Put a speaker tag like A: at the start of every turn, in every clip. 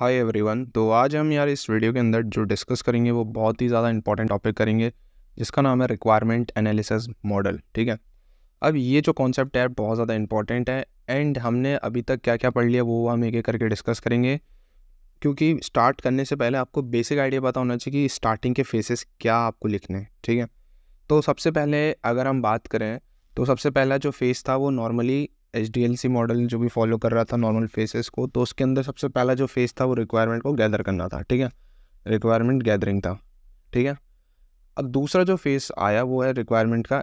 A: Hi everyone तो आज हम यार इस वीडियो के अंदर जो डिस्कस करेंगे वो बहुत ही ज़्यादा इंपॉर्टेंट टॉपिक करेंगे जिसका नाम है रिक्वायरमेंट एनालिसिस मॉडल ठीक है अब ये जो कॉन्सेप्ट है बहुत ज़्यादा इंपॉर्टेंट है एंड हमने अभी तक क्या क्या पढ़ लिया वो हम एक एक करके डिस्कस करेंगे क्योंकि स्टार्ट करने से पहले आपको बेसिक आइडिया पता होना चाहिए कि स्टार्टिंग के फेसेस क्या आपको लिखने हैं ठीक है तो सबसे पहले अगर हम बात करें तो सबसे पहला जो फेस था वो normally H D L C model जो भी फॉलो कर रहा था नॉर्मल फेसेस को तो उसके अंदर सबसे पहला जो फेस था वो रिक्वायरमेंट को गैदर करना था ठीक है रिक्वायरमेंट गैदरिंग था ठीक है अब दूसरा जो फेस आया वो है रिक्वायरमेंट का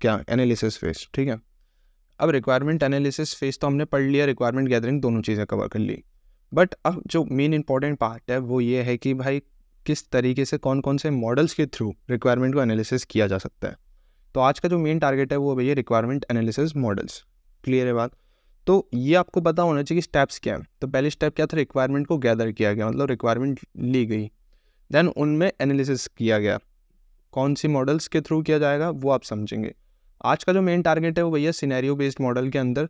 A: क्या एनालिसिस फेस ठीक है अब रिक्वायरमेंट एनालिसिस फेस तो हमने पढ़ लिया रिक्वायरमेंट गैदरिंग दोनों चीज़ें कवर कर ली बट अब जो मेन इंपॉर्टेंट पार्ट है वो ये है कि भाई किस तरीके से कौन कौन से मॉडल्स के थ्रू रिक्वायरमेंट को एनालिसिस किया जा सकता है तो आज का जो मेन टारगेट है वो भैया रिक्वायरमेंट एनालिसिस मॉडल्स क्लियर है बात तो ये आपको पता होना चाहिए कि स्टेप्स क्या हैं तो पहले स्टेप क्या था रिक्वायरमेंट को गैदर किया गया मतलब रिक्वायरमेंट ली गई देन उनमें एनालिसिस किया गया कौन सी मॉडल्स के थ्रू किया जाएगा वो आप समझेंगे आज का जो मेन टारगेट है वो भैया सिनेरियो बेस्ड मॉडल के अंदर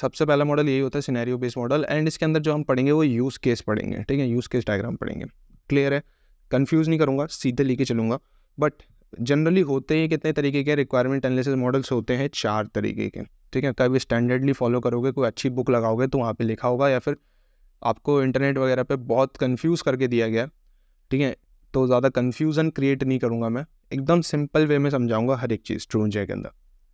A: सबसे पहला मॉडल यही होता है सिनेरियो बेस्ड मॉडल एंड इसके अंदर जो हम पढ़ेंगे वो यूज़ केस पढ़ेंगे ठीक है यूज़ केस डायग्राम पढ़ेंगे क्लियर है कन्फ्यूज़ नहीं करूँगा सीधे लेके चलूँगा बट जनरली होते ही कितने तरीके के रिक्वायरमेंट एनालिसिस मॉडल्स होते हैं चार तरीके के ठीक है कभी स्टैंडर्डली फॉलो करोगे कोई अच्छी बुक लगाओगे तो वहाँ पे लिखा होगा या फिर आपको इंटरनेट वगैरह पे बहुत कंफ्यूज करके दिया गया ठीक है तो ज़्यादा कन्फ्यूज़न क्रिएट नहीं करूँगा मैं एकदम सिंपल वे में समझाऊँगा हर एक चीज़ जय के अंदर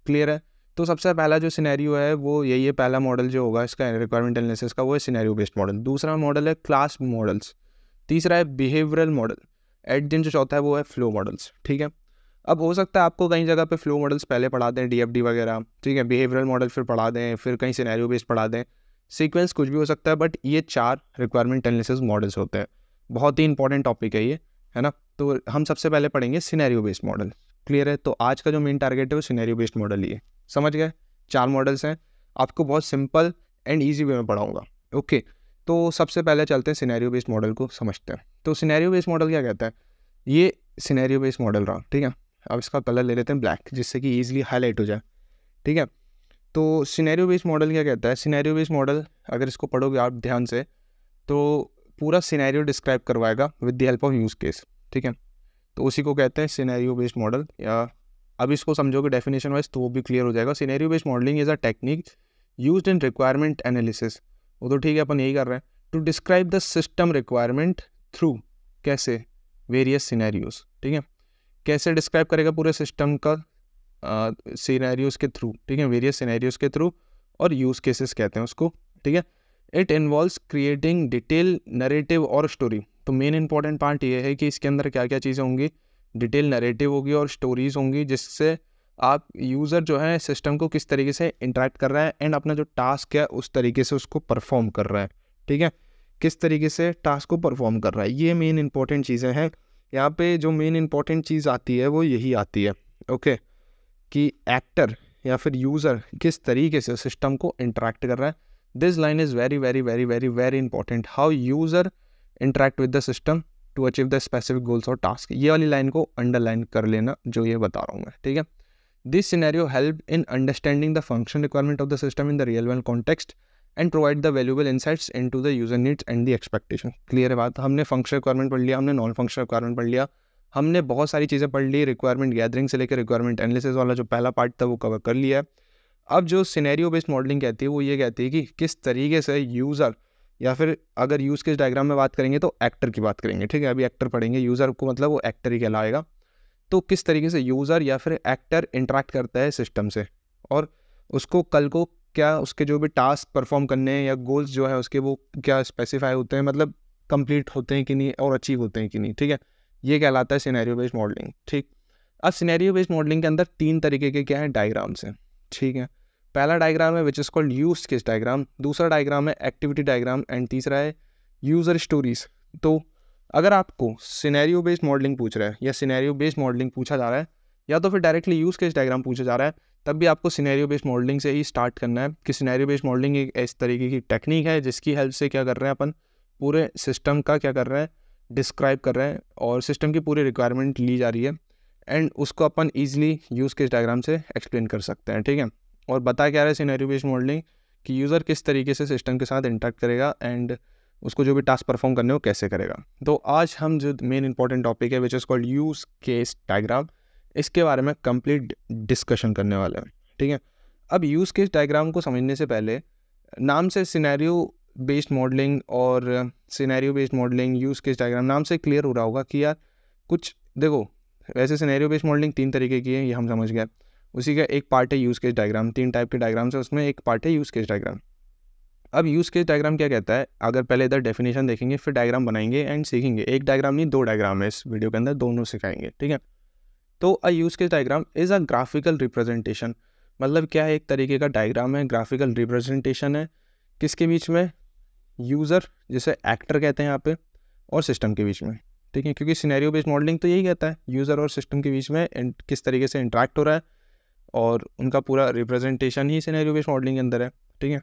A: क्लियर है तो सबसे पहला जो सिनेरियो है वो यही है पहला मॉडल जो होगा इसका रिक्वायरमेंट एनालिसिस का वो है सिनेरियो बेस्ड मॉडल दूसरा मॉडल है क्लास मॉडल्स तीसरा है बिहेवियरल मॉडल एट दिन जो चौथा है वो है फ्लो मॉडल्स ठीक है अब हो सकता है आपको कहीं जगह पे फ्लो मॉडल्स पहले पढ़ा दें डी वगैरह ठीक है बिहेवियरल मॉडल फिर पढ़ा दें फिर कहीं सिनेरियो बेस्ड पढ़ा दें सीक्वेंस कुछ भी हो सकता है बट ये चार रिक्वायरमेंट एनालिसिस मॉडल्स होते हैं बहुत ही इंपॉर्टेंट टॉपिक है ये है ना तो हम सबसे पहले पढ़ेंगे सिनेरियो बेस्ड मॉडल क्लियर है तो आज का जो मेन टारगेट है वो सिनेरियो बेस्ड मॉडल ही है समझ गए चार मॉडल्स हैं आपको बहुत सिंपल एंड ईजी वे में पढ़ाऊँगा ओके तो सबसे पहले चलते हैं सिनेरियो बेस्ड मॉडल को समझते हैं तो सिनेरियो बेस्ड मॉडल क्या कहता है ये सिनेरियो बेस्ड मॉडल रहा ठीक है अब इसका कलर ले लेते हैं ब्लैक जिससे कि ईजिली हाईलाइट हो जाए ठीक है तो सीनेरियो बेस्ड मॉडल क्या कहता है सीनैरियो बेस्ड मॉडल अगर इसको पढ़ोगे आप ध्यान से तो पूरा सिनेरियो डिस्क्राइब करवाएगा with the help of use case ठीक है तो उसी को कहते हैं सीनैरियो बेस्ड मॉडल या अब इसको समझोगे डेफिनेशन वाइज तो वो भी क्लियर हो जाएगा scenario based modelling is a technique use in requirement analysis वो तो ठीक है अपन यही कर रहे हैं to describe the system requirement through कैसे वेरियस सीनैरियोज ठीक है कैसे डिस्क्राइब करेगा पूरे सिस्टम का सीनैरियोज़ के थ्रू ठीक है वेरियस सीनैरियोज़ के थ्रू और यूज़ केसेस कहते हैं उसको ठीक है it involves creating detail narrative और स्टोरी तो मेन इंपॉर्टेंट पार्ट ये है कि इसके अंदर क्या क्या चीज़ें होंगी डिटेल नरेटिव होगी और स्टोरीज होंगी जिससे आप यूज़र जो है सिस्टम को किस तरीके से इंटरेक्ट कर रहा है एंड अपना जो टास्क है उस तरीके से उसको परफॉर्म कर रहा है ठीक है किस तरीके से टास्क को परफॉर्म कर रहा है ये मेन इंपॉर्टेंट चीज़ें हैं यहाँ पे जो मेन इंपॉर्टेंट चीज़ आती है वो यही आती है ओके कि एक्टर या फिर यूज़र किस तरीके से सिस्टम को इंटरेक्ट कर रहा है this line is very very very very very important how user interact with the system to achieve the specific goals और टास्क ये वाली लाइन को अंडरलाइन कर लेना जो ये बता रहा हूँ मैं ठीक है this scenario help in understanding the function requirement of the system in the real world context and provide the valuable insights into the user needs and the expectation clear है बात हमने फंक्शन रिक्वायरमेंट पढ़ लिया हमने non function requirement पढ़ लिया हमने बहुत सारी चीज़ें पढ़ ली रिक्वायरमेंट गैदरिंग से लेकर रिक्वायरमेंट एनालिसिस वाला जो पहला पार्ट था वो कवर कर लिया है अब जो सिनेरियो बेस्ड मॉडलिंग कहती है वो ये कहती है कि किस तरीके से यूज़र या फिर अगर यूज़ किस डायग्राम में बात करेंगे तो एक्टर की बात करेंगे ठीक है अभी एक्टर पढ़ेंगे यूज़र को मतलब वो एक्टर ही कहलाएगा तो किस तरीके से यूज़र या फिर एक्टर इंटरेक्ट करता है सिस्टम से और उसको कल को क्या उसके जो भी टास्क परफॉर्म करने हैं या गोल्स जो है उसके वो क्या स्पेसिफाई होते हैं मतलब कंप्लीट होते हैं कि नहीं और अचीव होते हैं कि नहीं ठीक है ये कहलाता है सिनेरियो बेस्ड मॉडलिंग ठीक अब सिनेरियो बेस्ड मॉडलिंग के अंदर तीन तरीके के क्या हैं डायग्राम्स हैं ठीक है पहला डायग्राम है which is called use case diagram दूसरा डायग्राम है एक्टिविटी डायग्राम एंड तीसरा है यूज़र स्टोरीज तो अगर आपको सिनेरियो बेस्ड मॉडलिंग पूछ रहा है या सिनेरियो बेस्ड मॉडलिंग पूछा जा रहा है या तो फिर डायरेक्टली यूज़ केस डायग्राम पूछा जा रहा है तब भी आपको सिनेरियो बेस्ड मॉडलिंग से ही स्टार्ट करना है कि सिनेरियो बेस्ड मॉडलिंग एक इस तरीके की टेक्निक है जिसकी हेल्प से क्या कर रहे हैं अपन पूरे सिस्टम का क्या कर रहे हैं डिस्क्राइब कर रहे हैं और सिस्टम की पूरी रिक्वायरमेंट ली जा रही है एंड उसको अपन ईजिली यूज़ केस डायग्राम से एक्सप्लेन कर सकते हैं ठीक है और बता क्या रहा है सीनेरियो बेस्ड मॉडलिंग कि यूज़र किस तरीके से सिस्टम के साथ इंटरेक्ट करेगा एंड उसको जो भी टास्क परफॉर्म करने हो कैसे करेगा तो आज हम जो मेन इंपॉर्टेंट टॉपिक है which is called use case diagram इसके बारे में कंप्लीट डिस्कशन करने वाले हैं ठीक है अब यूज़ केस डायग्राम को समझने से पहले नाम से सिनेरियो बेस्ड मॉडलिंग और scenario based modelling use case diagram नाम से क्लियर हो रहा होगा कि यार कुछ देखो वैसे सिनेरियो बेस्ड मॉडलिंग तीन तरीके की है ये हम समझ गए उसी का एक पार्ट है यूज़ केस डायग्राम तीन टाइप के डायग्राम है उसमें एक पार्ट है यूज़ केस डायग्राम अब यूज़ केस डायग्राम क्या कहता है अगर पहले इधर डेफिनेशन देखेंगे फिर डायग्राम बनाएंगे एंड सीखेंगे एक डायग्राम नहीं दो डायग्राम है इस वीडियो के अंदर दोनों सिखाएंगे ठीक है तो a use case diagram is a graphical representation मतलब क्या है एक तरीके का डायग्राम है ग्राफिकल रिप्रेजेंटेशन है किसके बीच में यूज़र जिसे एक्टर कहते हैं यहाँ पे और सिस्टम के बीच में ठीक है क्योंकि सिनेरियो बेस्ड मॉडलिंग तो यही कहता है यूज़र और सिस्टम के बीच में किस तरीके से इंट्रैक्ट हो रहा है और उनका पूरा रिप्रेजेंटेशन ही सिनेरियो बेस्ड मॉडलिंग के अंदर है ठीक है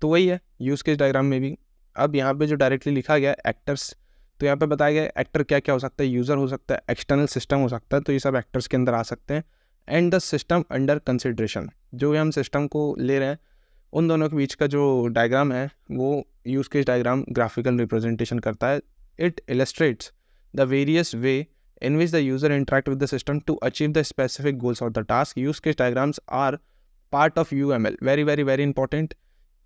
A: तो वही है यूज़ केस डायग्राम में भी अब यहाँ पे जो डायरेक्टली लिखा गया एक्टर्स तो यहाँ पे बताया गया एक्टर क्या क्या हो सकता है यूज़र हो सकता है एक्सटर्नल सिस्टम हो सकता है तो ये सब एक्टर्स के अंदर आ सकते हैं and the system under consideration जो हम सिस्टम को ले रहे हैं उन दोनों के बीच का जो डायग्राम है वो use case diagram graphical representation करता है it illustrates the various way in the user the with the system to achieve the specific goals of the task use task. Diagrams are part of U M L very very very important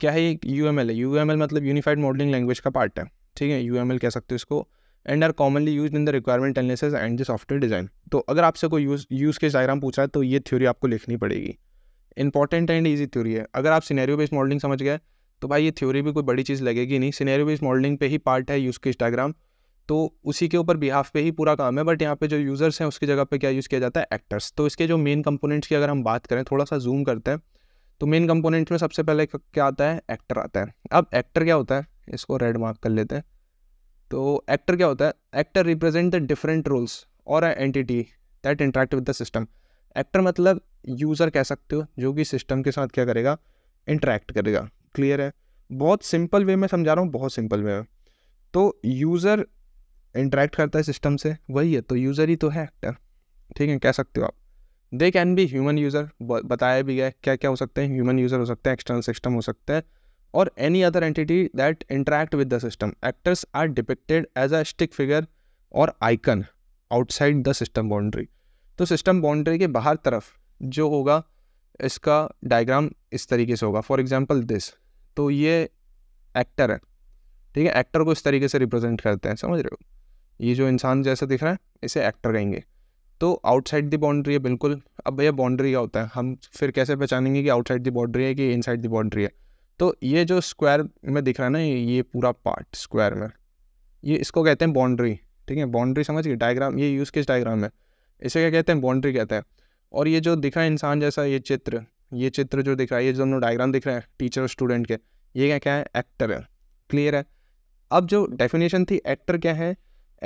A: क्या है L मतलब है L मतलब unified modelling language का part है ठीक है यू कह सकते हो इसको and are commonly use in the requirement analysis and the software design तो अगर आपसे कोई यूज यूज़ केस डायग्राम पूछा है तो ये थ्योरी आपको लिखनी पड़ेगी इंपॉर्टेंट एंड ईजी थ्योरी है अगर आप सिनेरियो बेस्ड मॉडलिंग समझ गए तो भाई ये थ्योरी भी कोई बड़ी चीज़ लगेगी नहीं सिनेरियो बेस्ड मॉडलिंग पे ही पार्ट है यूज़ केस डायग्राम तो उसी के ऊपर बिहाफ पे ही पूरा काम है बट यहाँ पे जो यूज़र्स हैं उसकी जगह पे क्या यूज़ किया जाता है एक्टर्स तो इसके जो मेन कंपोनेंट्स की अगर हम बात करें थोड़ा सा जूम करते हैं तो मेन कंपोनेंट्स में सबसे पहले क्या आता है एक्टर आता है अब एक्टर क्या होता है इसको रेड मार्क कर लेते हैं तो एक्टर क्या होता है actor represent the different roles और entity that interact with the system actor मतलब यूज़र कह सकते हो जो कि सिस्टम के साथ क्या करेगा इंटरेक्ट करेगा क्लियर है बहुत सिंपल वे में समझा रहा हूँ बहुत सिंपल वे में तो यूज़र इंटरेक्ट करता है सिस्टम से वही है तो यूज़र ही तो है एक्टर ठीक है कह सकते हो आप they can be human user बताया भी गया क्या क्या हो सकते हैं ह्यूमन यूज़र हो सकते हैं एक्सटर्नल सिस्टम हो सकते हैं और any other entity that interact with the system actors are depicted as a stick figure और icon outside the system boundary तो सिस्टम बाउंड्री के बाहर तरफ जो होगा इसका डायग्राम इस तरीके से होगा फॉर एग्जाम्पल दिस तो ये एक्टर है ठीक है एक्टर को इस तरीके से रिप्रेजेंट करते हैं समझ रहे हो ये जो इंसान जैसा दिख रहा है इसे एक्टर कहेंगे तो आउटसाइड दी बाउंड्री है बिल्कुल अब भैया बाउंड्री क्या होता है हम फिर कैसे पहचानेंगे कि आउटसाइड दी बाउंड्री है कि इनसाइड दी बाउंड्री है तो ये जो स्क्वायर में दिख रहा है ना ये पूरा पार्ट स्क्वायर में ये इसको कहते हैं बाउंड्री ठीक है बाउंड्री समझ गए डायग्राम ये यूज़ किस डायग्राम है इसे क्या कहते हैं बाउंड्री कहते हैं और ये जो दिखा है इंसान जैसा ये चित्र ये चित्र जो दिख रहा है ये जो डायग्राम दिख रहा है टीचर और स्टूडेंट के ये क्या क्या है एक्टर है क्लियर है अब जो डेफिनेशन थी एक्टर क्या है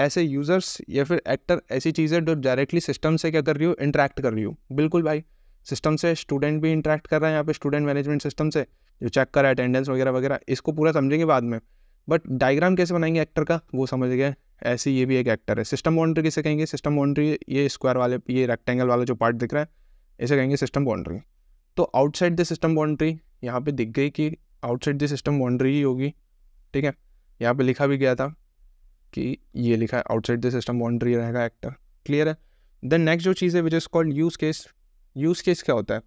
A: ऐसे यूज़र्स या फिर एक्टर ऐसी चीज़ें जो डायरेक्टली सिस्टम से क्या कर रही हो इंटरेक्ट कर रही हो बिल्कुल भाई सिस्टम से स्टूडेंट भी इंटरेक्ट कर रहा है यहाँ पे स्टूडेंट मैनेजमेंट सिस्टम से जो चेक है अटेंडेंस वगैरह वगैरह इसको पूरा समझेंगे बाद में बट डायग्राम कैसे बनाएंगे एक्टर का वो समझ गए ऐसे ये भी एक एक्टर है सिस्टम बाउंड्री किसे कहेंगे सिस्टम बाउंड्री ये स्क्वायर वाले ये रेक्टेंगल वाला जो पार्ट दिख रहा है इसे कहेंगे सिस्टम बाउंड्री तो आउटसाइड द सिस्टम बाउंड्री यहाँ पे दिख गई कि आउटसाइड द सिस्टम बाउंड्री ही होगी ठीक है यहाँ पे लिखा भी गया था कि ये लिखा है आउटसाइड द सिस्टम बाउंड्री रहेगा एक्टर क्लियर है देन नेक्स्ट जो चीज़ है which is called use case use case क्या होता है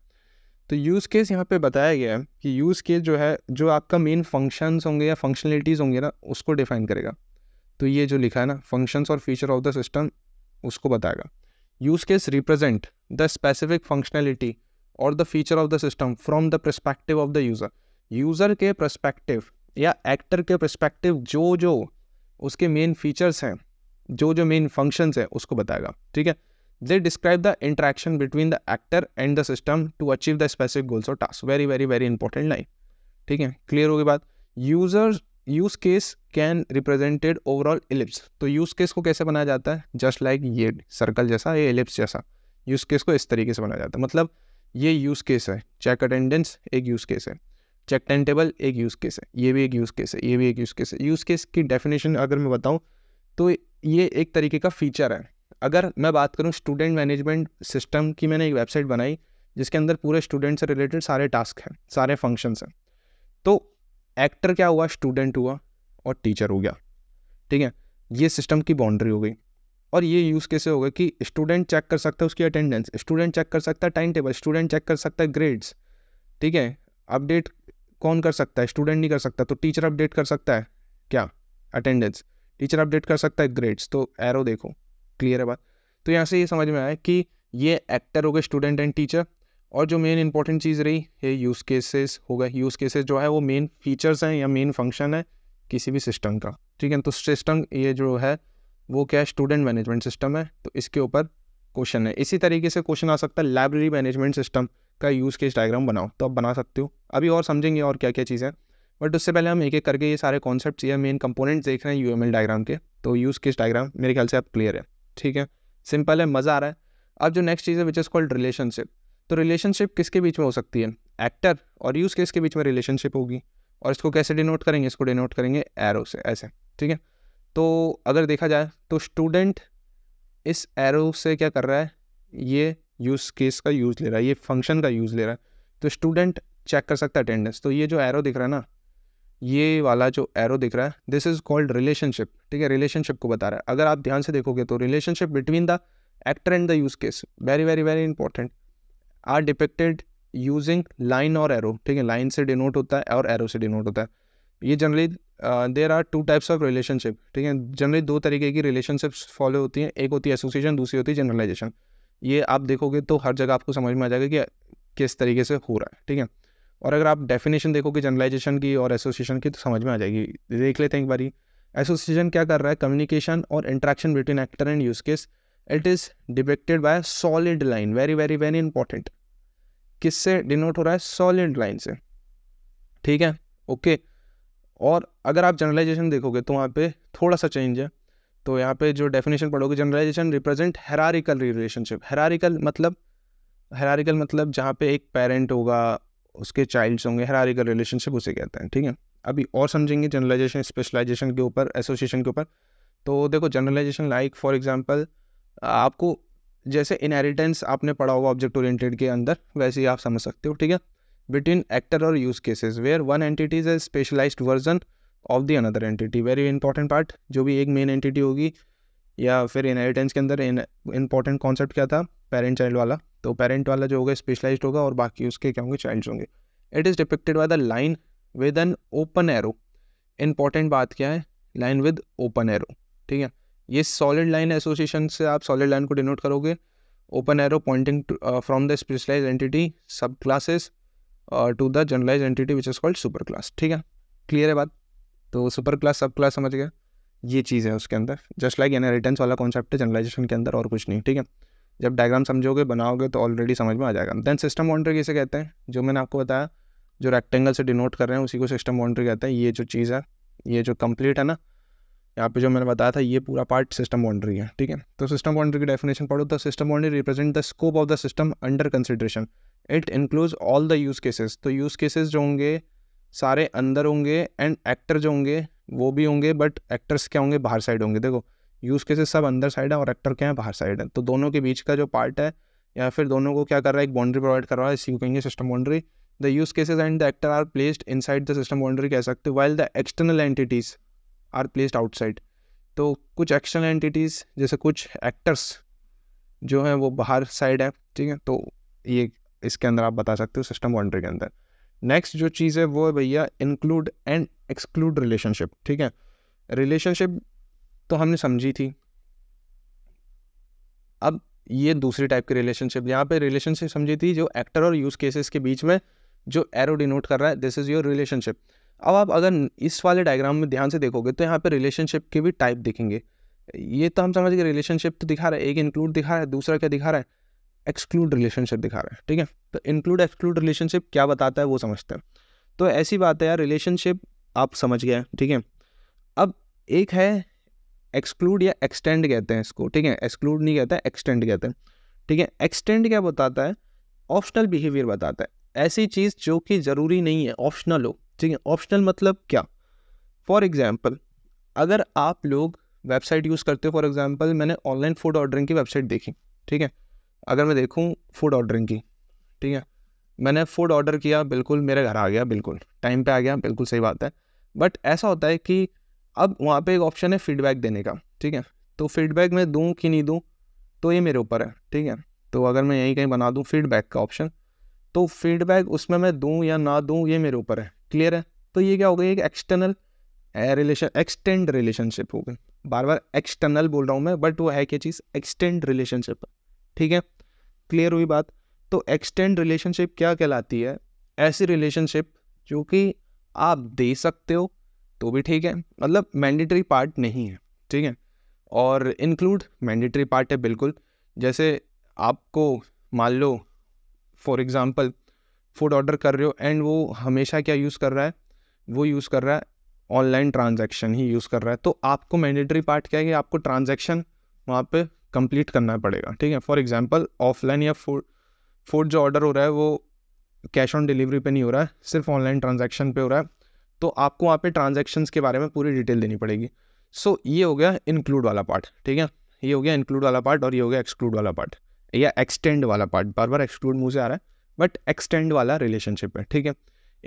A: तो यूज़ केस यहाँ पे बताया गया है कि यूज़ केस जो है जो आपका मेन फंक्शंस होंगे या फंक्शनलिटीज़ होंगे ना उसको डिफाइन करेगा तो ये जो लिखा है ना फंक्शंस और फीचर ऑफ द सिस्टम उसको बताएगा use case represent the specific functionality और the feature of the system from the perspective of the user user के प्रस्पेक्टिव या एक्टर के प्रस्पेक्टिव जो जो उसके मेन फीचर्स हैं जो जो मेन फंक्शंस हैं उसको बताएगा ठीक है they describe the interaction between the actor and the system to achieve the specific goals or tasks very very very important line ठीक है क्लियर होगी बात user use case can represented overall ellipse तो यूज केस को कैसे बनाया जाता है जस्ट लाइक like ये सर्कल जैसा ये एलिप्स जैसा यूज केस को इस तरीके से बनाया जाता है मतलब ये यूज केस है चेक अटेंडेंस एक यूज केस है चेक टेन टेबल एक यूज केस है ये भी एक यूज केस है ये भी एक यूज केस है यूज केस की डेफिनेशन अगर मैं बताऊँ तो ये एक तरीके का फीचर है अगर मैं बात करूँ स्टूडेंट मैनेजमेंट सिस्टम की मैंने एक वेबसाइट बनाई जिसके अंदर पूरे स्टूडेंट से रिलेटेड सारे टास्क हैं सारे फंक्शंस हैं तो एक्टर क्या हुआ स्टूडेंट हुआ और टीचर हो गया ठीक है ये सिस्टम की बाउंड्री हो गई और ये यूज़ कैसे होगा कि स्टूडेंट चेक कर सकता है उसकी अटेंडेंस स्टूडेंट चेक कर सकता है टाइम टेबल स्टूडेंट चेक कर सकता है ग्रेड्स ठीक है अपडेट कौन कर सकता है स्टूडेंट नहीं कर सकता तो टीचर अपडेट कर सकता है क्या अटेंडेंस टीचर अपडेट कर सकता है ग्रेड्स तो एरो देखो क्लियर है बात तो यहाँ से ये समझ में आया कि ये एक्टर हो गए स्टूडेंट एंड टीचर और जो मेन इंपॉर्टेंट चीज़ रही ये यूज़ केसेस हो गए यूज़ केसेस जो है वो मेन फीचर्स हैं या मेन फंक्शन है किसी भी सिस्टम का ठीक है तो सिस्टम ये जो है वो क्या है स्टूडेंट मैनेजमेंट सिस्टम है तो इसके ऊपर क्वेश्चन है इसी तरीके से क्वेश्चन आ सकता है लाइब्रेरी मैनेजमेंट सिस्टम का यूज़ केस डायग्राम बनाओ तो आप बना सकते हो अभी और समझेंगे और क्या क्या चीज़ें बट उससे पहले हम एक एक करके ये सारे कॉन्सेप्ट या मेन कंपोनेंट्स देख रहे हैं यू डायग्राम के तो यूज़ केस डायग्राम मेरे ख्याल से आप क्लियर है ठीक है सिंपल है मज़ा आ रहा है अब जो नेक्स्ट चीज़ है विच इज़ कॉल्ड रिलेशनशिप तो रिलेशनशिप किसके बीच में हो सकती है एक्टर और यूज़ केस के बीच में रिलेशनशिप होगी और इसको कैसे डिनोट करेंगे इसको डिनोट करेंगे एरो से ऐसे ठीक है तो अगर देखा जाए तो स्टूडेंट इस एरो से क्या कर रहा है ये यूज़ केस का यूज़ ले रहा है ये फंक्शन का यूज़ ले रहा है तो स्टूडेंट चेक कर सकता है अटेंडेंस तो ये जो एरो दिख रहा है ना ये वाला जो एरो दिख रहा है दिस इज़ कॉल्ड रिलेशनशिप ठीक है रिलेशनशिप को बता रहा है अगर आप ध्यान से देखोगे तो relationship between the actor and the use case very very very important are depicted using line और एरो ठीक है लाइन से डिनोट होता है और एरो से डिनोट होता है ये generally there are two types of relationship ठीक है जनरली दो तरीके की रिलेशनशिप्स फॉलो होती हैं एक होती है एसोसिएशन दूसरी होती है जनरलाइजेशन ये आप देखोगे तो हर जगह आपको समझ में आ जाएगा कि किस तरीके से हो रहा है ठीक है और अगर आप डेफिनेशन देखोगे जनरलाइजेशन की और एसोसिएशन की तो समझ में आ जाएगी देख लेते हैं एक बारी एसोसिएशन क्या कर रहा है कम्युनिकेशन और interaction between actor and use case it is depicted by solid line very very very important किससे डिनोट हो रहा है सॉलिड लाइन से ठीक है ओके okay. और अगर आप जनरलाइजेशन देखोगे तो वहाँ पे थोड़ा सा चेंज है तो यहाँ पे जो डेफिनेशन पढ़ोगे generalisation represent hierarchical relationship hierarchical मतलब हेरारिकल मतलब जहाँ पे एक पेरेंट होगा उसके चाइल्ड्स होंगे हर हरारी का रिलेशनशिप उसे कहते हैं ठीक है अभी और समझेंगे जनरलाइजेशन स्पेशलाइजेशन के ऊपर एसोसिएशन के ऊपर तो देखो जनरलाइजेशन लाइक फॉर एग्जाम्पल आपको जैसे इनहेरिटेंस आपने पढ़ा होगा ऑब्जेक्ट ओरिएंटेड के अंदर वैसे ही आप समझ सकते हो ठीक है बिटवीन एक्टर और use cases where one entity is a specialised version of the another entity very important part जो भी एक मेन एंटिटी होगी या फिर इनहेरिटेंस के अंदर इन इंपॉर्टेंट कॉन्सेप्ट क्या था पेरेंट चाइल्ड वाला तो पेरेंट वाला जो होगा स्पेशलाइज होगा और बाकी उसके क्या होंगे चाइल्ड होंगे it is depicted by the line with an open arrow important बात क्या है लाइन विद ओपन एरो ठीक है ये सॉलिड लाइन एसोसिएशन से आप सॉलिड लाइन को डिनोट करोगे open arrow pointing from the specialise entity sub classes to the generalise entity which is called super class ठीक है क्लियर है बात तो सुपर क्लास सब क्लास समझ गया ये चीज़ है उसके अंदर जस्ट लाइक रिटर्न वाला कॉन्सेप्ट है जनरलाइजेशन के अंदर और कुछ नहीं ठीक है जब डायग्राम समझोगे बनाओगे तो ऑलरेडी समझ में आ जाएगा देन सिस्टम बाउंड्री किसे कहते हैं जो मैंने आपको बताया जो रेक्टेंगल से डिनोट कर रहे हैं उसी को सिस्टम बाउंड्री कहते हैं ये जो चीज़ है ये जो कंप्लीट है ना यहाँ पे जो मैंने बताया था ये पूरा पार्ट सिस्टम बाउंड्री है ठीक है तो सिस्टम बाउंड्री की डेफिनेशन पढ़ो the system boundary represent the scope of the system under consideration it includes all the use cases तो यूज़ केसेस तो जो होंगे सारे अंदर होंगे एंड एक्टर जो होंगे वो भी होंगे बट एक्टर्स क्या होंगे बाहर साइड होंगे देखो यूज़ केसेस सब अंदर साइड है और एक्टर क्या है बाहर साइड है तो दोनों के बीच का जो पार्ट है या फिर दोनों को क्या कर रहा है एक बाउंड्री प्रोवाइड कर रहा है इसी को कहेंगे system boundary the use cases and the actor are placed inside the system boundary कह सकते हो while the external entities are placed outside तो कुछ एक्सटर्नल एंटिटीज़ जैसे कुछ एक्टर्स जो हैं वो बाहर साइड है ठीक है तो ये इसके अंदर आप बता सकते हो सिस्टम बाउंड्री के अंदर नेक्स्ट जो चीज़ है वो है भैया इंक्लूड एंड एक्सक्लूड रिलेशनशिप ठीक है रिलेशनशिप तो हमने समझी थी अब ये दूसरी टाइप की रिलेशनशिप यहाँ पे रिलेशनशिप समझी थी जो एक्टर और यूज़ केसेस के बीच में जो एरो डिनोट कर रहा है दिस इज़ योर रिलेशनशिप अब आप अगर इस वाले डायग्राम में ध्यान से देखोगे तो यहाँ पे रिलेशनशिप के भी टाइप दिखेंगे ये तो हम समझ गए रिलेशनशिप तो दिखा रहा है एक इंक्लूड दिखा रहा है दूसरा क्या दिखा रहा है एक्सक्लूड रिलेशनशिप दिखा रहा है ठीक है तो इंक्लूड एक्सक्लूड रिलेशनशिप क्या बताता है वो समझते हैं तो ऐसी बात है यार रिलेशनशिप आप समझ गए ठीक है अब एक है एक्सक्लूड या एक्सटेंड कहते हैं इसको ठीक है एक्सक्लूड नहीं कहते एक्सटेंड कहते हैं ठीक है एक्सटेंड क्या बताता है ऑप्शनल बिहेवियर बताता है ऐसी चीज़ जो कि ज़रूरी नहीं है ऑप्शनल हो ठीक है ऑप्शनल मतलब क्या फॉर एग्ज़ाम्पल अगर आप लोग वेबसाइट यूज़ करते हो फॉर एग्ज़ाम्पल मैंने ऑनलाइन फूड ऑर्डरिंग की वेबसाइट देखी ठीक है अगर मैं देखूँ फूड ऑर्डरिंग की ठीक है मैंने फूड ऑर्डर किया बिल्कुल मेरे घर आ गया बिल्कुल टाइम पे आ गया बिल्कुल सही बात है बट ऐसा होता है कि अब वहाँ पे एक ऑप्शन है फीडबैक देने का ठीक है तो फीडबैक मैं दूँ कि नहीं दूँ तो ये मेरे ऊपर है ठीक है तो अगर मैं यहीं कहीं बना दूँ फीडबैक का ऑप्शन तो फीडबैक उसमें मैं दूँ या ना दूँ ये मेरे ऊपर है क्लियर है तो ये क्या हो गया एक एक्सटर्नल रिलेशन एक्सटेंड रिलेशनशिप हो गई बार बार एक्सटर्नल बोल रहा हूँ मैं बट वो है क्या चीज़ एक्सटेंड रिलेशनशिप है ठीक है क्लियर हुई बात तो एक्सटेंड रिलेशनशिप क्या कहलाती है ऐसी रिलेशनशिप जो कि आप दे सकते हो तो भी ठीक है मतलब मैंडेटरी पार्ट नहीं है ठीक है और इंक्लूड मैंडेटरी पार्ट है बिल्कुल जैसे आपको मान लो फॉर एग्ज़ाम्पल फूड ऑर्डर कर रहे हो एंड वो हमेशा क्या यूज़ कर रहा है वो यूज़ कर रहा है ऑनलाइन ट्रांजैक्शन ही यूज़ कर रहा है तो आपको मैंडेटरी पार्ट क्या है कि आपको ट्रांजैक्शन वहाँ पे कंप्लीट करना पड़ेगा ठीक है फॉर एग्जांपल ऑफलाइन या फूड फूड जो ऑर्डर हो रहा है वो कैश ऑन डिलीवरी पे नहीं हो रहा है सिर्फ ऑनलाइन ट्रांजैक्शन पे हो रहा है तो आपको वहाँ पे ट्रांजैक्शंस के बारे में पूरी डिटेल देनी पड़ेगी सो so, ये हो गया इंक्लूड वाला पार्ट ठीक है ये हो गया इंक्लूड वाला पार्ट और ये हो गया एक्सक्लूड वाला पार्ट या एक्सटेंड वाला पार्ट बार बार एक्सक्लूड मुझे आ रहा है बट एक्सटेंड वाला रिलेशनशिप है ठीक है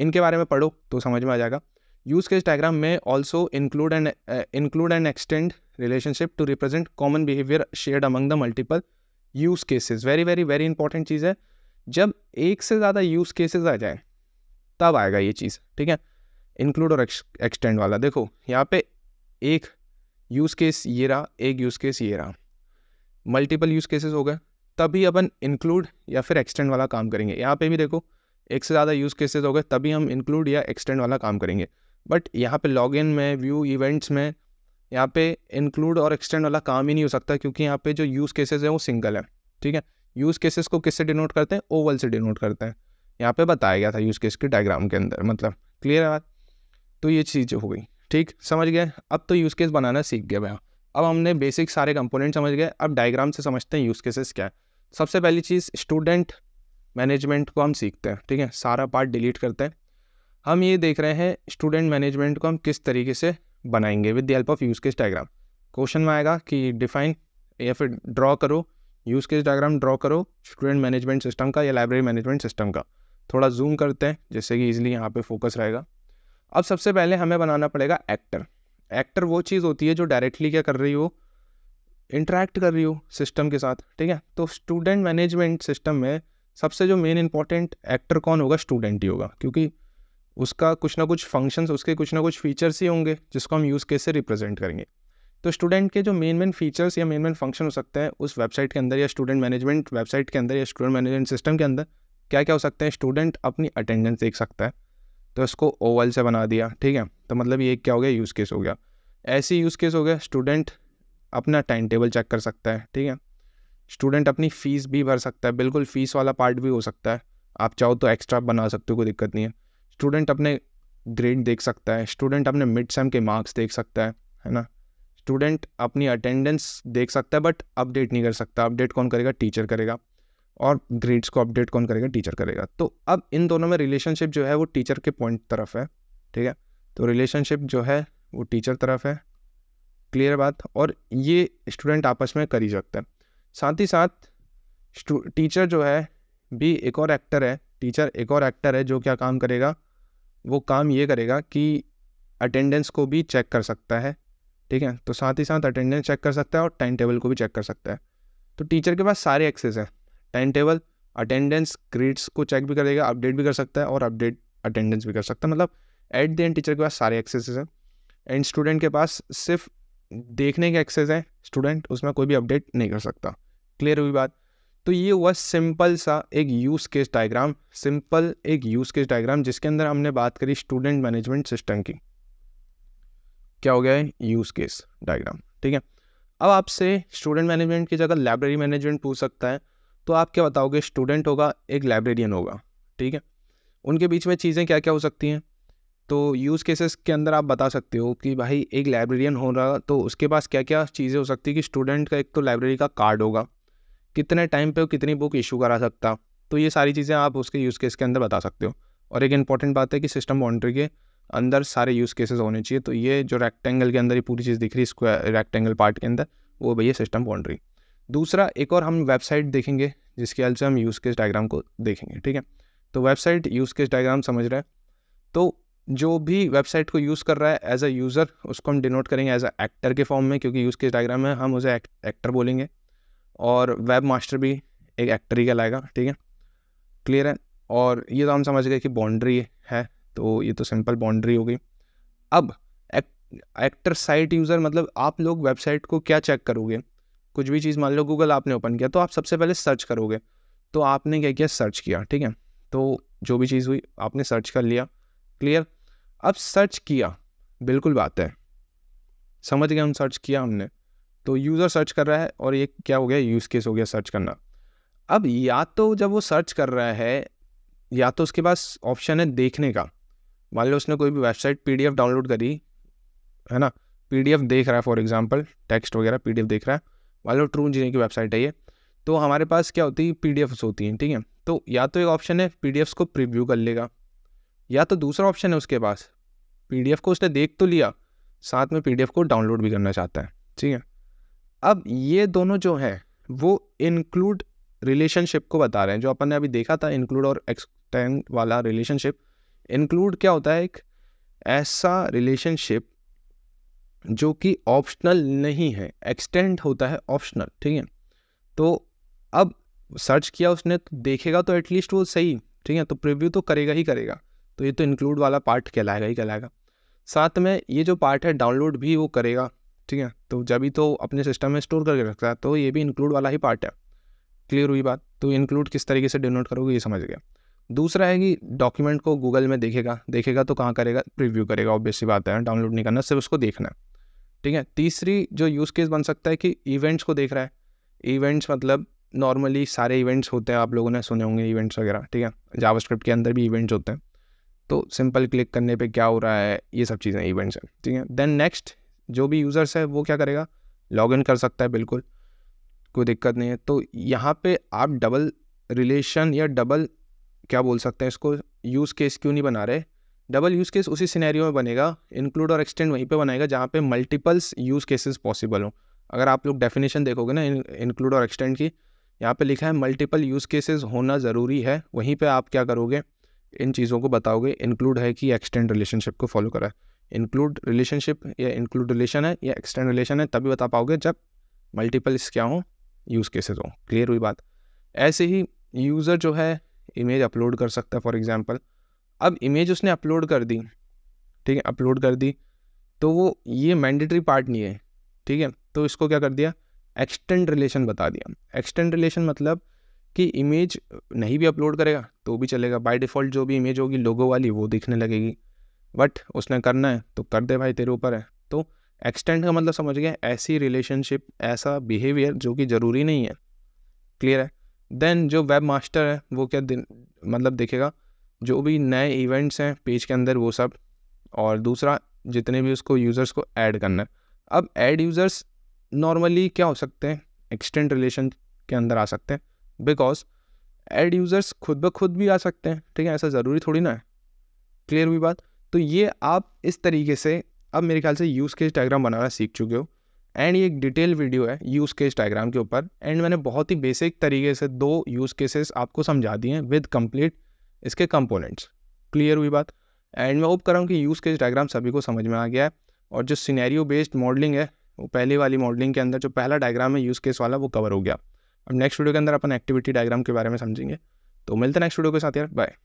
A: इनके बारे में पढ़ो तो समझ में आ जाएगा यूज केस डायग्राम में also include and include and extend relationship to represent common behaviour shared among the multiple use cases very very very important चीज़ है जब एक से ज़्यादा यूज केसेज आ जाए तब आएगा ये चीज़ ठीक है इंक्लूड और एक्सटेंड वाला देखो यहाँ पे एक यूज केस ये रहा एक यूज केस ये रहा मल्टीपल यूज केसेज हो गए तभी अपन इंक्लूड या फिर एक्सटेंड वाला काम करेंगे यहाँ पे भी देखो एक से ज़्यादा यूज केसेज हो गए तभी हम इंक्लूड या एक्सटेंड वाला काम करेंगे बट यहाँ पे लॉगिन में व्यू इवेंट्स में यहाँ पे इंक्लूड और एक्सटेंड वाला काम ही नहीं हो सकता क्योंकि यहाँ पे जो यूज़ केसेस हैं वो सिंगल है ठीक है यूज़ केसेस को किससे डिनोट करते हैं ओवल से डिनोट करते हैं यहाँ पे बताया गया था यूज़ केस के डायग्राम के अंदर मतलब क्लियर है बात तो ये चीज़ हो गई ठीक समझ गए अब तो यूज़ केस बनाना सीख गया भैया अब हमने बेसिक सारे कंपोनेंट समझ गए अब डायग्राम से समझते हैं यूज़ केसेस क्या है सबसे पहली चीज़ स्टूडेंट मैनेजमेंट को हम सीखते हैं ठीक है सारा पार्ट डिलीट करते हैं हम ये देख रहे हैं स्टूडेंट मैनेजमेंट को हम किस तरीके से बनाएंगे with the help of use case diagram question में आएगा कि डिफाइन या फिर ड्रॉ करो यूज़ केस डायग्राम ड्रॉ करो स्टूडेंट मैनेजमेंट सिस्टम का या लाइब्रेरी मैनेजमेंट सिस्टम का थोड़ा जूम करते हैं जिससे कि ईजिली यहाँ पर फोकस रहेगा अब सबसे पहले हमें बनाना पड़ेगा एक्टर एक्टर वो चीज़ होती है जो डायरेक्टली क्या कर रही हो इंटरेक्ट कर रही हो सिस्टम के साथ ठीक है तो स्टूडेंट मैनेजमेंट सिस्टम में सबसे जो मेन इंपॉर्टेंट एक्टर कौन होगा स्टूडेंट ही होगा क्योंकि उसका कुछ ना कुछ फंक्शंस उसके कुछ ना कुछ फीचर्स ही होंगे जिसको हम यूज़ केस से रिप्रेजेंट करेंगे तो स्टूडेंट के जो मेन मेन फीचर्स या मेन मेन फंक्शन हो सकते हैं उस वेबसाइट के अंदर या स्टूडेंट मैनेजमेंट वेबसाइट के अंदर या स्टूडेंट मैनेजमेंट सिस्टम के अंदर क्या क्या हो सकते हैं स्टूडेंट अपनी अटेंडेंस देख सकता है तो इसको ओवल से बना दिया ठीक है तो मतलब ये क्या हो गया यूज़ केस हो गया ऐसे यूज़ केस हो गया स्टूडेंट अपना टाइम टेबल चेक कर सकता है ठीक है स्टूडेंट अपनी फ़ीस भी भर सकता है बिल्कुल फ़ीस वाला पार्ट भी हो सकता है आप चाहो तो एक्स्ट्रा बना सकते हो कोई दिक्कत नहीं है स्टूडेंट अपने ग्रेड देख सकता है स्टूडेंट अपने मिड सेम के मार्क्स देख सकता है है ना स्टूडेंट अपनी अटेंडेंस देख सकता है बट अपडेट नहीं कर सकता अपडेट कौन करेगा टीचर करेगा और ग्रेड्स को अपडेट कौन करेगा टीचर करेगा तो अब इन दोनों में रिलेशनशिप जो है वो टीचर के पॉइंट तरफ है ठीक है तो रिलेशनशिप जो है वो टीचर तरफ है क्लियर बात और ये स्टूडेंट आपस में कर ही सकते हैं साथ ही साथ टीचर जो है भी एक और एक्टर है टीचर एक और एक्टर है जो क्या काम करेगा वो काम ये करेगा कि अटेंडेंस को भी चेक कर सकता है ठीक है तो साथ ही साथ अटेंडेंस चेक कर सकता है और टाइम टेबल को भी चेक कर सकता है तो टीचर के पास सारे एक्सेस हैं टाइम टेबल अटेंडेंस ग्रेड्स को चेक भी करेगा अपडेट भी कर सकता है और अपडेट अटेंडेंस भी कर सकता है मतलब एट द एंड टीचर के पास सारे एक्सेस हैं एंड स्टूडेंट के पास सिर्फ देखने के एक्सेस हैं स्टूडेंट उसमें कोई भी अपडेट नहीं कर सकता क्लियर हुई बात तो ये हुआ सिंपल सा एक यूज़ केस डायग्राम सिंपल एक यूज़ केस डायग्राम जिसके अंदर हमने बात करी स्टूडेंट मैनेजमेंट सिस्टम की क्या हो गया है यूज़ केस डायग्राम ठीक है अब आपसे स्टूडेंट मैनेजमेंट की जगह लाइब्रेरी मैनेजमेंट पूछ सकता है तो आप क्या बताओगे स्टूडेंट होगा एक लाइब्रेरियन होगा ठीक है उनके बीच में चीज़ें क्या क्या हो सकती हैं तो यूज़ केसेस के अंदर आप बता सकते हो कि भाई एक लाइब्रेरियन हो रहा तो उसके पास क्या क्या चीज़ें हो सकती है कि स्टूडेंट का एक तो लाइब्रेरी का कार्ड होगा कितने टाइम पे कितनी बुक इशू करा सकता तो ये सारी चीज़ें आप उसके यूज़ केस के अंदर बता सकते हो और एक इंपॉर्टेंट बात है कि सिस्टम बाउंड्री के अंदर सारे यूज़ केसेस होने चाहिए तो ये जो रेक्टेंगल के अंदर ये पूरी चीज़ दिख रही है स्क्वायर रेक्टेंगल पार्ट के अंदर वो भैया सिस्टम बाउंड्री दूसरा एक और हम वेबसाइट देखेंगे जिसके हेल्प से हम यूज़ केस डायग्राम को देखेंगे ठीक है तो वेबसाइट यूज़ केस डायग्राम समझ रहे हैं तो जो भी वेबसाइट को यूज़ कर रहा है एज अ यूज़र उसको हम डिनोट करेंगे एज अ एक्टर के फॉर्म में क्योंकि यूज़ केस डायग्राम में हम उसे एक्टर बोलेंगे और वेब मास्टर भी एक एक्टर ही कहलाएगा ठीक है क्लियर है और ये तो हम समझ गए कि बाउंड्री है तो ये तो सिंपल बाउंड्री हो गई अब एक्टर साइट यूज़र मतलब आप लोग वेबसाइट को क्या चेक करोगे कुछ भी चीज़ मान लो गूगल आपने ओपन किया तो आप सबसे पहले सर्च करोगे तो आपने क्या किया सर्च किया ठीक है तो जो भी चीज़ हुई आपने सर्च कर लिया क्लियर अब सर्च किया बिल्कुल बात है समझ गए हम सर्च किया हमने तो यूज़र सर्च कर रहा है और ये क्या हो गया यूज़ केस हो गया सर्च करना अब या तो जब वो सर्च कर रहा है या तो उसके पास ऑप्शन है देखने का मान लो उसने कोई भी वेबसाइट पी डाउनलोड करी है ना पी देख रहा है फॉर एग्ज़ाम्पल टेक्स्ट वगैरह पी देख रहा है मान लो ट्रू इंजीनियर की वेबसाइट है ये तो हमारे पास क्या होती है पी होती हैं ठीक है तो या तो एक ऑप्शन है पी को प्रिव्यू कर लेगा या तो दूसरा ऑप्शन है उसके पास पी को उसने देख तो लिया साथ में पी को डाउनलोड भी करना चाहता है ठीक है अब ये दोनों जो हैं वो इंक्लूड रिलेशनशिप को बता रहे हैं जो अपन ने अभी देखा था इंक्लूड और एक्सटेंड वाला रिलेशनशिप इंक्लूड क्या होता है एक ऐसा रिलेशनशिप जो कि ऑप्शनल नहीं है एक्सटेंड होता है ऑप्शनल ठीक है तो अब सर्च किया उसने तो देखेगा तो एटलीस्ट वो सही ठीक है तो प्रिव्यू तो करेगा ही करेगा तो ये तो इंक्लूड वाला पार्ट कहलाएगा ही कहलाएगा साथ में ये जो पार्ट है डाउनलोड भी वो करेगा ठीक है तो जब भी तो अपने सिस्टम में स्टोर करके रखता है तो ये भी इंक्लूड वाला ही पार्ट है क्लियर हुई बात तो इंक्लूड किस तरीके से डिनोट करोगे ये समझ गया दूसरा है कि डॉक्यूमेंट को गूगल में देखेगा देखेगा तो कहाँ करेगा प्रीव्यू करेगा ऑब्वियसली बात है डाउनलोड नहीं करना सिर्फ उसको देखना है ठीक है तीसरी जो यूज़ केस बन सकता है कि इवेंट्स को देख रहा है इवेंट्स मतलब नॉर्मली सारे इवेंट्स होते हैं आप लोगों ने सुने होंगे इवेंट्स वगैरह ठीक है जावास्क्रिप्ट के अंदर भी इवेंट्स होते हैं तो सिंपल क्लिक करने पे क्या हो रहा है ये सब चीज़ें इवेंट्स हैं ठीक है देन नेक्स्ट जो भी यूज़र्स है वो क्या करेगा लॉग इन कर सकता है बिल्कुल कोई दिक्कत नहीं है तो यहाँ पे आप डबल रिलेशन या डबल क्या बोल सकते हैं इसको यूज़ केस क्यों नहीं बना रहे डबल यूज़ केस उसी सिनेरियो में बनेगा इंक्लूड और एक्सटेंड वहीं पे बनाएगा जहाँ पे मल्टीपल्स यूज़ केसेस पॉसिबल हों अगर आप लोग डेफिनेशन देखोगे ना इंक्लूड और एक्सटेंड की यहाँ पे लिखा है मल्टीपल यूज़ केसेस होना ज़रूरी है वहीं पे आप क्या करोगे इन चीज़ों को बताओगे इंक्लूड है कि एक्सटेंड रिलेशनशिप को फॉलो करा है इंक्लूड रिलेशनशिप या इंक्लूड रिलेशन है या एक्सटेंड रिलेशन है तभी बता पाओगे जब मल्टीपल्स क्या हों यूज़ केसेस हों क्लियर हुई बात ऐसे ही यूज़र जो है इमेज अपलोड कर सकता है फॉर एग्ज़ाम्पल अब इमेज उसने अपलोड कर दी ठीक है अपलोड कर दी तो वो ये मैंडेटरी पार्ट नहीं है ठीक है तो इसको क्या कर दिया एक्सटेंड रिलेशन बता दिया एक्सटेंड रिलेशन मतलब कि इमेज नहीं भी अपलोड करेगा तो भी चलेगा बाय डिफ़ॉल्ट जो भी इमेज होगी लोगों वाली वो दिखने लगेगी बट उसने करना है तो कर दे भाई तेरे ऊपर है तो एक्सटेंड का मतलब समझ गया ऐसी रिलेशनशिप ऐसा बिहेवियर जो कि ज़रूरी नहीं है क्लियर है देन जो वेब मास्टर है वो क्या दिन मतलब देखेगा जो भी नए इवेंट्स हैं पेज के अंदर वो सब और दूसरा जितने भी उसको यूज़र्स को ऐड करना है अब ऐड यूज़र्स नॉर्मली क्या हो सकते हैं एक्सटेंट रिलेशन के अंदर आ सकते हैं बिकॉज ऐड यूज़र्स खुद ब खुद भी आ सकते हैं ठीक है ऐसा ज़रूरी थोड़ी ना है क्लियर हुई बात तो ये आप इस तरीके से अब मेरे ख्याल से यूज़ केस डायग्राम बनाना सीख चुके हो एंड ये एक डिटेल वीडियो है यूज़ केस डायग्राम के ऊपर एंड मैंने बहुत ही बेसिक तरीके से दो यूज़ केसेस आपको समझा दिए हैं विद कंप्लीट इसके कंपोनेंट्स क्लियर हुई बात एंड मैं होप कर रहा हूँ कि यूज़ केस डायग्राम सभी को समझ में आ गया है और जो सीनैरियो बेस्ड मॉडलिंग है वो पहले वाली मॉडलिंग के अंदर जो पहला डायग्राम है यूज़ केस वाला वो कवर हो गया अब नेक्स्ट वीडियो के अंदर अपन एक्टिविटी डायग्राम के बारे में समझेंगे तो मिलते हैं नेक्स्ट वीडियो के साथ यार बाय